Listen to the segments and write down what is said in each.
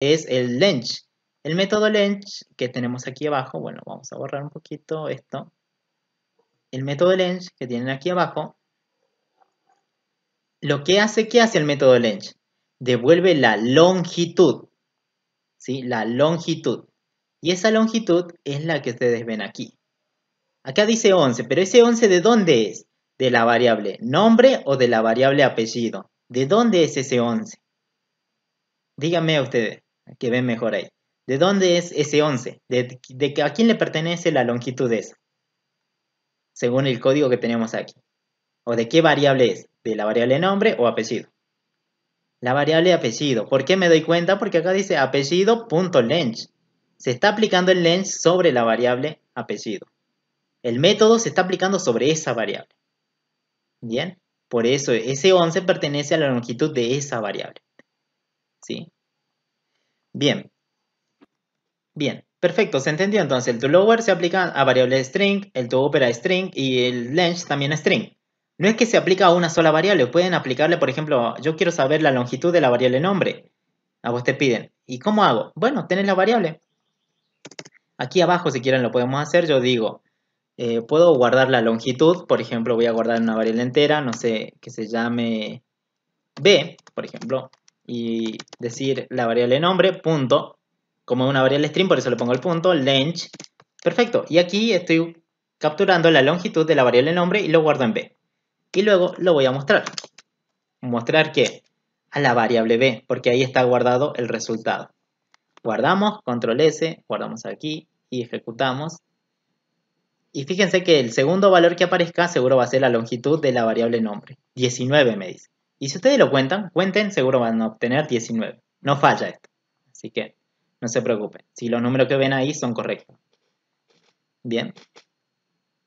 es el Lench. El método Lench que tenemos aquí abajo, bueno, vamos a borrar un poquito esto. El método Lench que tienen aquí abajo, lo que hace, ¿qué hace el método Lench? Devuelve la longitud, ¿sí? La longitud. Y esa longitud es la que ustedes ven aquí. Acá dice 11, pero ese 11 ¿de dónde es? De la variable nombre o de la variable apellido. ¿De dónde es ese 11? Díganme ustedes que ven mejor ahí. ¿De dónde es ese 11? ¿De, de, a quién le pertenece la longitud de esa? Según el código que tenemos aquí. ¿O de qué variable es? ¿De la variable nombre o apellido? La variable apellido. ¿Por qué me doy cuenta? Porque acá dice apellido.length. Se está aplicando el length sobre la variable apellido. El método se está aplicando sobre esa variable. Bien, por eso ese 11 pertenece a la longitud de esa variable. ¿Sí? Bien. Bien. Perfecto, se entendió entonces. El toLower se aplica a variable string, el a string y el length también a string. No es que se aplica a una sola variable, pueden aplicarle, por ejemplo, yo quiero saber la longitud de la variable nombre. A vos te piden. ¿Y cómo hago? Bueno, tenés la variable. Aquí abajo, si quieren, lo podemos hacer. Yo digo, eh, puedo guardar la longitud. Por ejemplo, voy a guardar una variable entera, no sé, que se llame B, por ejemplo y decir la variable nombre, punto, como una variable string, por eso le pongo el punto, length, perfecto. Y aquí estoy capturando la longitud de la variable nombre y lo guardo en b. Y luego lo voy a mostrar. Mostrar que a la variable b, porque ahí está guardado el resultado. Guardamos, control S, guardamos aquí y ejecutamos. Y fíjense que el segundo valor que aparezca seguro va a ser la longitud de la variable nombre. 19 me dice. Y si ustedes lo cuentan, cuenten, seguro van a obtener 19. No falla esto. Así que no se preocupen. Si los números que ven ahí son correctos. Bien.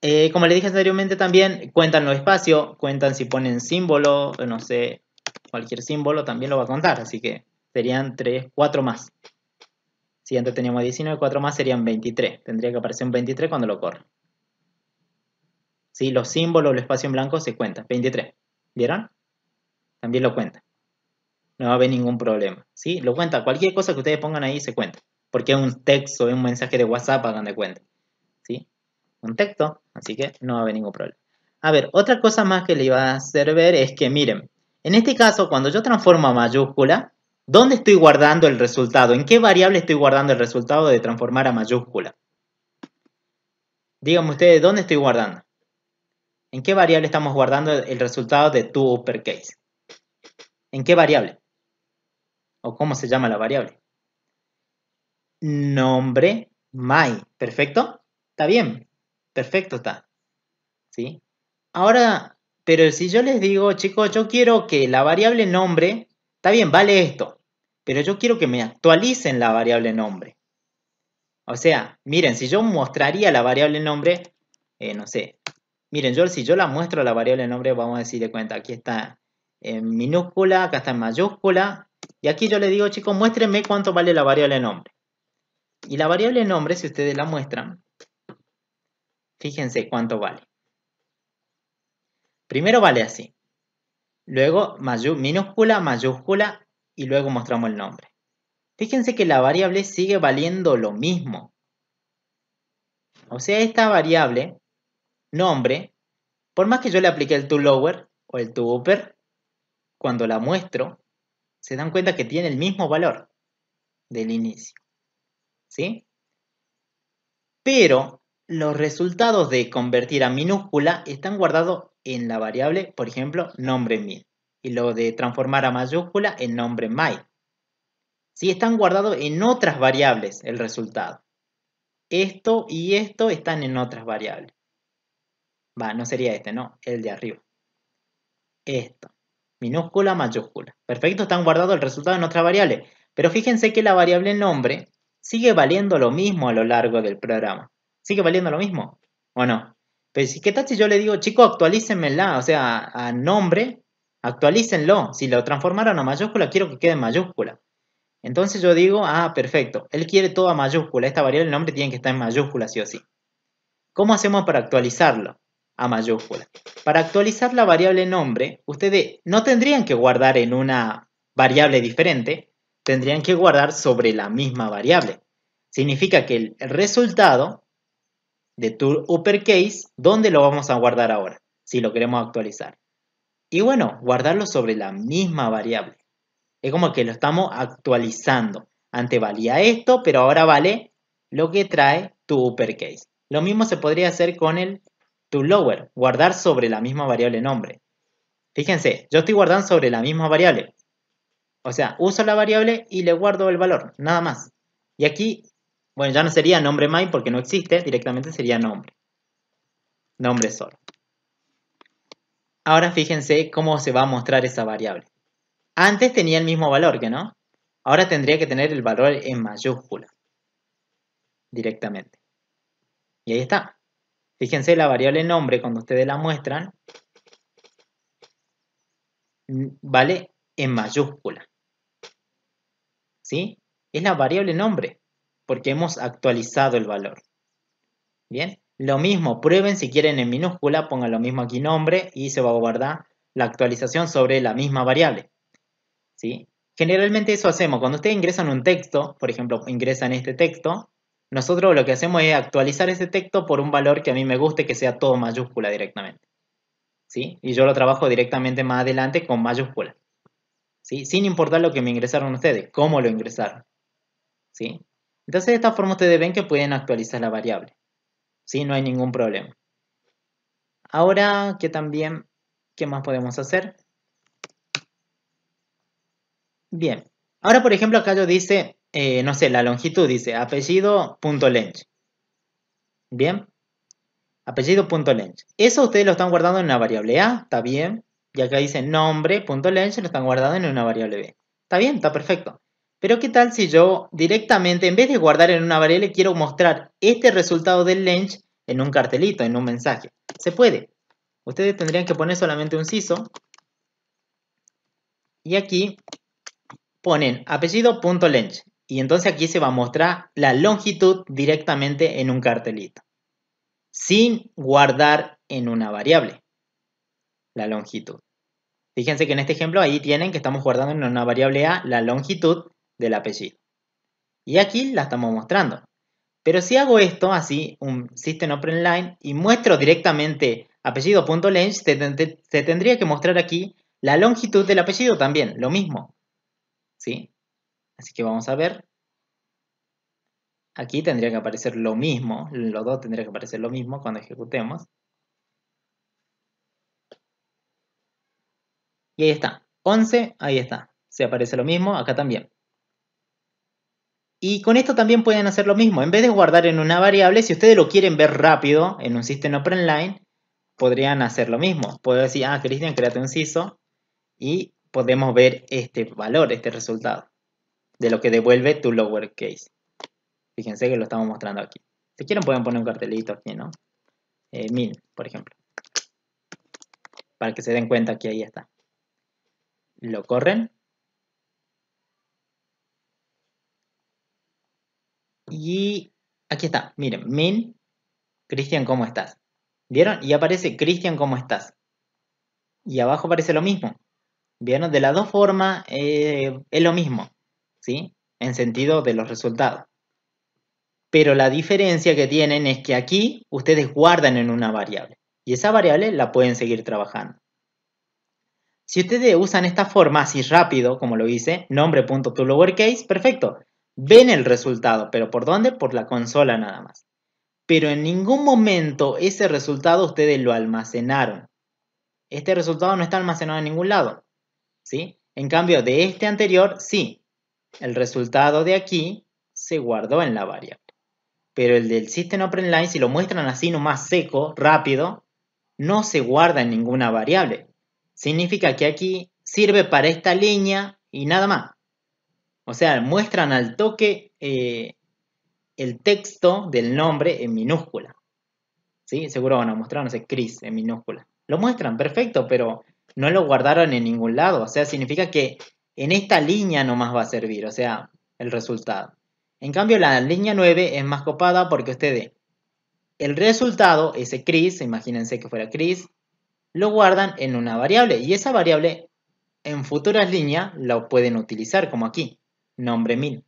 Eh, como les dije anteriormente también, cuentan los espacios, cuentan si ponen símbolo, no sé, cualquier símbolo también lo va a contar. Así que serían 3, 4 más. Si antes teníamos 19, 4 más serían 23. Tendría que aparecer un 23 cuando lo corra. Si Los símbolos, el espacio en blanco se cuentan. 23. ¿Vieron? también lo cuenta. No va a haber ningún problema, ¿sí? Lo cuenta, cualquier cosa que ustedes pongan ahí se cuenta, porque es un texto, es un mensaje de WhatsApp, hagan de cuenta, ¿sí? Un texto, así que no va a haber ningún problema. A ver, otra cosa más que le iba a hacer ver es que, miren, en este caso, cuando yo transformo a mayúscula, ¿dónde estoy guardando el resultado? ¿En qué variable estoy guardando el resultado de transformar a mayúscula? Díganme ustedes, ¿dónde estoy guardando? ¿En qué variable estamos guardando el resultado de tu uppercase? ¿En qué variable? ¿O cómo se llama la variable? Nombre my. ¿Perfecto? Está bien. Perfecto está. ¿Sí? Ahora, pero si yo les digo, chicos, yo quiero que la variable nombre, está bien, vale esto, pero yo quiero que me actualicen la variable nombre. O sea, miren, si yo mostraría la variable nombre, eh, no sé, miren, yo si yo la muestro la variable nombre, vamos a decir de cuenta, aquí está en minúscula, acá está en mayúscula. Y aquí yo le digo, chicos, muéstrenme cuánto vale la variable nombre. Y la variable nombre, si ustedes la muestran, fíjense cuánto vale. Primero vale así. Luego minúscula, mayúscula y luego mostramos el nombre. Fíjense que la variable sigue valiendo lo mismo. O sea, esta variable, nombre, por más que yo le aplique el to lower o el to upper, cuando la muestro, se dan cuenta que tiene el mismo valor del inicio. ¿Sí? Pero los resultados de convertir a minúscula están guardados en la variable, por ejemplo, nombre min. Y lo de transformar a mayúscula en nombre my. ¿Sí? Están guardados en otras variables el resultado. Esto y esto están en otras variables. Va, no sería este, ¿no? El de arriba. Esto minúscula, mayúscula. Perfecto, están guardados el resultado en otra variable Pero fíjense que la variable nombre sigue valiendo lo mismo a lo largo del programa. ¿Sigue valiendo lo mismo? ¿O no? Pero si, ¿qué tal si yo le digo, chico, actualícenmela? O sea, a, nombre, actualícenlo. Si lo transformaron a mayúscula, quiero que quede en mayúscula. Entonces yo digo, ah, perfecto, él quiere todo a mayúscula. Esta variable nombre tiene que estar en mayúscula, sí o sí. ¿Cómo hacemos para actualizarlo? a mayúscula. Para actualizar la variable nombre, ustedes no tendrían que guardar en una variable diferente, tendrían que guardar sobre la misma variable. Significa que el resultado de tu uppercase, ¿dónde lo vamos a guardar ahora? Si lo queremos actualizar. Y bueno, guardarlo sobre la misma variable. Es como que lo estamos actualizando. Antes valía esto, pero ahora vale lo que trae tu uppercase. Lo mismo se podría hacer con el to lower, guardar sobre la misma variable nombre. Fíjense, yo estoy guardando sobre la misma variable. O sea, uso la variable y le guardo el valor, nada más. Y aquí, bueno, ya no sería nombre my porque no existe, directamente sería nombre. Nombre solo. Ahora fíjense cómo se va a mostrar esa variable. Antes tenía el mismo valor, ¿que no? Ahora tendría que tener el valor en mayúscula. Directamente. Y ahí está. Fíjense la variable nombre cuando ustedes la muestran, vale en mayúscula. ¿Sí? Es la variable nombre porque hemos actualizado el valor. Bien, lo mismo, prueben si quieren en minúscula, pongan lo mismo aquí nombre y se va a guardar la actualización sobre la misma variable. ¿Sí? Generalmente eso hacemos, cuando ustedes ingresan un texto, por ejemplo, ingresan este texto, nosotros lo que hacemos es actualizar ese texto por un valor que a mí me guste que sea todo mayúscula directamente. ¿Sí? Y yo lo trabajo directamente más adelante con mayúscula. ¿Sí? Sin importar lo que me ingresaron ustedes, cómo lo ingresaron. ¿Sí? Entonces de esta forma ustedes ven que pueden actualizar la variable. ¿Sí? No hay ningún problema. Ahora qué también, ¿qué más podemos hacer? Bien. Ahora, por ejemplo, acá yo dice eh, no sé, la longitud dice apellido.lench. Bien, Apellido.lench. Eso ustedes lo están guardando en una variable A, está bien. Y acá dice nombre.lench, lo están guardando en una variable B. Está bien, está perfecto. Pero qué tal si yo directamente, en vez de guardar en una variable, quiero mostrar este resultado del lench en un cartelito, en un mensaje. Se puede. Ustedes tendrían que poner solamente un CISO. Y aquí ponen apellido.lench. Y entonces aquí se va a mostrar la longitud directamente en un cartelito, sin guardar en una variable la longitud. Fíjense que en este ejemplo ahí tienen que estamos guardando en una variable A la longitud del apellido. Y aquí la estamos mostrando. Pero si hago esto así, un System Open y muestro directamente apellido.length, te, se tendría que mostrar aquí la longitud del apellido también, lo mismo. ¿Sí? Así que vamos a ver. Aquí tendría que aparecer lo mismo, los dos tendría que aparecer lo mismo cuando ejecutemos. Y ahí está, 11, ahí está, se aparece lo mismo, acá también. Y con esto también pueden hacer lo mismo, en vez de guardar en una variable, si ustedes lo quieren ver rápido en un sistema open line, podrían hacer lo mismo. Puedo decir, ah, Cristian, créate un CISO y podemos ver este valor, este resultado de lo que devuelve tu lower case. Fíjense que lo estamos mostrando aquí. Si quieren pueden poner un cartelito aquí, ¿no? Eh, mil por ejemplo. Para que se den cuenta que ahí está. Lo corren. Y aquí está. Miren, min, Cristian, ¿cómo estás? ¿Vieron? Y aparece Cristian, ¿cómo estás? Y abajo aparece lo mismo. ¿Vieron? De las dos formas eh, es lo mismo. ¿sí? En sentido de los resultados. Pero la diferencia que tienen es que aquí ustedes guardan en una variable y esa variable la pueden seguir trabajando. Si ustedes usan esta forma así rápido, como lo hice, nombre.toLowerCase, perfecto. Ven el resultado, pero ¿por dónde? Por la consola nada más. Pero en ningún momento ese resultado ustedes lo almacenaron. Este resultado no está almacenado en ningún lado. ¿sí? En cambio, de este anterior, sí. El resultado de aquí se guardó en la variable. Pero el del System Line, si lo muestran así nomás seco, rápido, no se guarda en ninguna variable. Significa que aquí sirve para esta línea y nada más. O sea, muestran al toque eh, el texto del nombre en minúscula. ¿Sí? Seguro van a mostrar, no sé, Chris en minúscula. Lo muestran, perfecto, pero no lo guardaron en ningún lado. O sea, significa que en esta línea no más va a servir, o sea, el resultado. En cambio, la línea 9 es más copada porque ustedes, el resultado, ese Chris, imagínense que fuera cris, lo guardan en una variable y esa variable en futuras líneas la pueden utilizar como aquí, nombre 1000.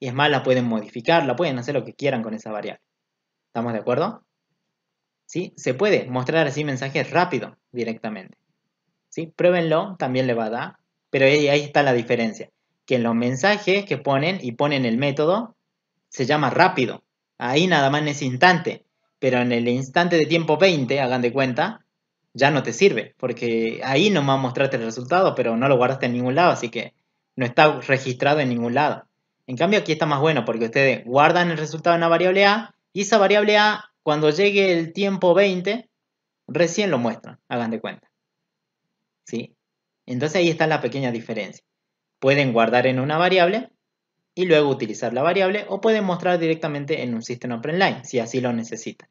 Y es más, la pueden modificar, la pueden hacer lo que quieran con esa variable. ¿Estamos de acuerdo? ¿Sí? Se puede mostrar así mensajes rápido directamente. ¿Sí? Pruébenlo, también le va a dar. Pero ahí, está la diferencia. Que en los mensajes que ponen y ponen el método, se llama rápido. Ahí nada más en ese instante. Pero en el instante de tiempo 20, hagan de cuenta, ya no te sirve. Porque ahí nomás mostraste el resultado, pero no lo guardaste en ningún lado. Así que no está registrado en ningún lado. En cambio, aquí está más bueno porque ustedes guardan el resultado en la variable A y esa variable A, cuando llegue el tiempo 20, recién lo muestran, hagan de cuenta. ¿Sí? Entonces ahí está la pequeña diferencia. Pueden guardar en una variable y luego utilizar la variable o pueden mostrar directamente en un sistema line si así lo necesitan.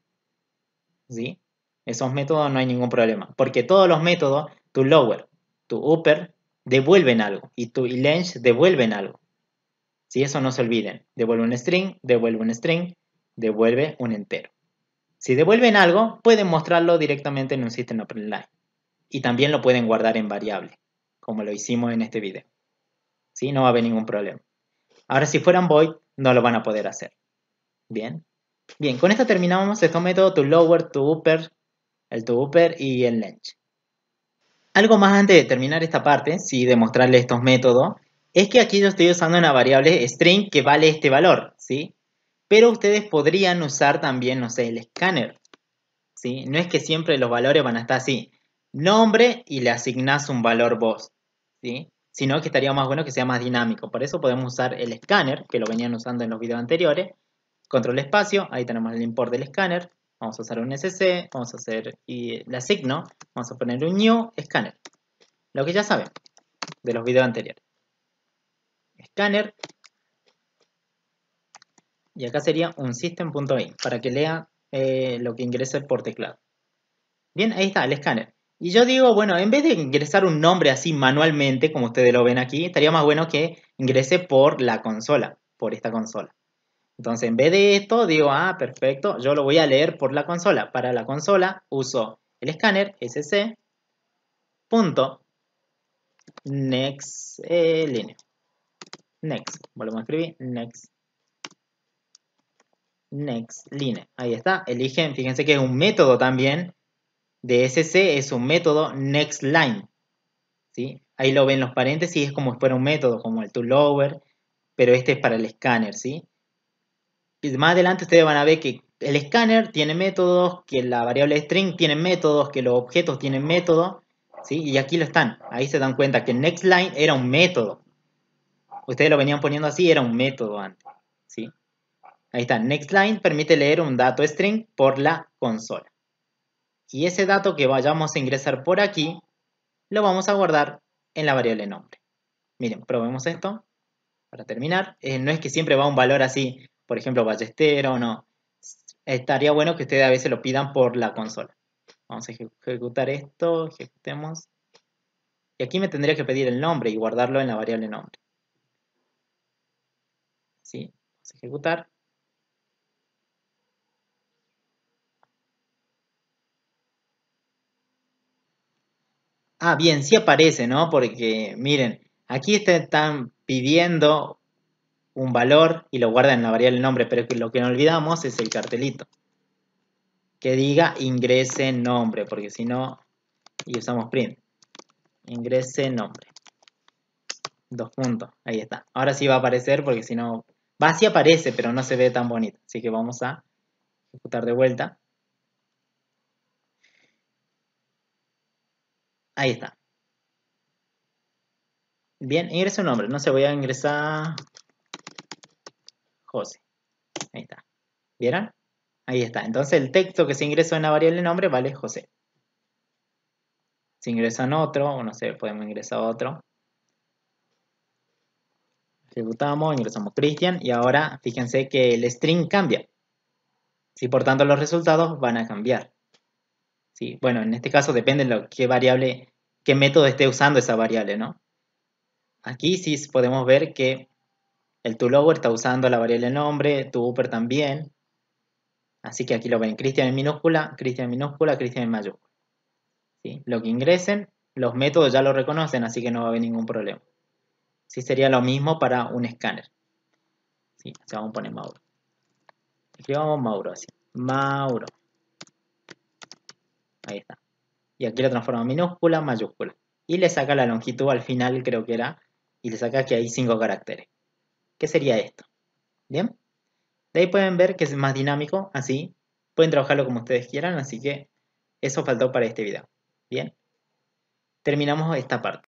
¿Sí? Esos métodos no hay ningún problema porque todos los métodos, tu lower, tu upper, devuelven algo y tu length devuelven algo. Si eso no se olviden, devuelve un string, devuelve un string, devuelve un entero. Si devuelven algo, pueden mostrarlo directamente en un sistema line. y también lo pueden guardar en variable como lo hicimos en este video. ¿Sí? No va a haber ningún problema. Ahora, si fueran void, no lo van a poder hacer. Bien. Bien, con esto terminamos estos métodos to lower, to upper, el to y el length. Algo más antes de terminar esta parte, sí, de mostrarles estos métodos, es que aquí yo estoy usando una variable string que vale este valor, ¿sí? Pero ustedes podrían usar también, no sé, el scanner, ¿sí? No es que siempre los valores van a estar así. Nombre y le asignas un valor vos sino que estaría más bueno que sea más dinámico. Por eso podemos usar el escáner, que lo venían usando en los videos anteriores, control espacio, ahí tenemos el import del escáner, vamos a usar un SC, vamos a hacer y la signo, vamos a poner un new scanner. lo que ya saben de los videos anteriores. Scanner. y acá sería un system.in, para que lea eh, lo que ingrese por teclado. Bien, ahí está el scanner y yo digo, bueno, en vez de ingresar un nombre así manualmente, como ustedes lo ven aquí, estaría más bueno que ingrese por la consola, por esta consola. Entonces, en vez de esto, digo, ah, perfecto, yo lo voy a leer por la consola. Para la consola uso el escáner sc next Next, volvemos a escribir, next. Next line. Ahí está, eligen, fíjense que es un método también DSC es un método NextLine. ¿sí? Ahí lo ven los paréntesis, es como si fuera un método, como el to pero este es para el escáner. ¿sí? más adelante ustedes van a ver que el escáner tiene métodos, que la variable string tiene métodos, que los objetos tienen métodos. ¿sí? Y aquí lo están. Ahí se dan cuenta que NextLine era un método. Ustedes lo venían poniendo así, era un método antes. ¿sí? Ahí está. NextLine permite leer un dato string por la consola y ese dato que vayamos a ingresar por aquí lo vamos a guardar en la variable nombre. Miren, probemos esto para terminar. Eh, no es que siempre va un valor así, por ejemplo, ballestero o no. Estaría bueno que ustedes a veces lo pidan por la consola. Vamos a ejecutar esto, ejecutemos. Y aquí me tendría que pedir el nombre y guardarlo en la variable nombre. Sí, vamos a ejecutar. Ah, bien, sí aparece, ¿no? Porque miren, aquí están pidiendo un valor y lo guardan en la variable nombre, pero lo que no olvidamos es el cartelito. Que diga ingrese nombre, porque si no, y usamos print. Ingrese nombre. Dos puntos, ahí está. Ahora sí va a aparecer porque si no, va sí aparece, pero no se ve tan bonito. Así que vamos a ejecutar de vuelta. Ahí está. Bien, ingreso un nombre. No sé, voy a ingresar José. Ahí está. ¿Vieron? Ahí está. Entonces el texto que se ingresó en la variable nombre vale José. Se ingresan otro, o no sé, podemos ingresar otro. Ejecutamos, ingresamos Cristian y ahora fíjense que el string cambia. Y por tanto los resultados van a cambiar bueno, en este caso depende de qué variable, qué método esté usando esa variable, ¿no? Aquí sí podemos ver que el toLower está usando la variable nombre, toUper también. Así que aquí lo ven, Cristian en minúscula, Cristian en minúscula, Cristian en mayúscula. Lo que ingresen, los métodos ya lo reconocen, así que no va a haber ningún problema. Sí sería lo mismo para un escáner. Sí, vamos a poner Mauro. Escribamos Mauro así. Mauro. Esta Y aquí lo transforma minúscula, mayúscula. Y le saca la longitud al final, creo que era, y le saca que hay cinco caracteres. ¿Qué sería esto? ¿Bien? De ahí pueden ver que es más dinámico, así. Pueden trabajarlo como ustedes quieran, así que eso faltó para este video. ¿Bien? Terminamos esta parte.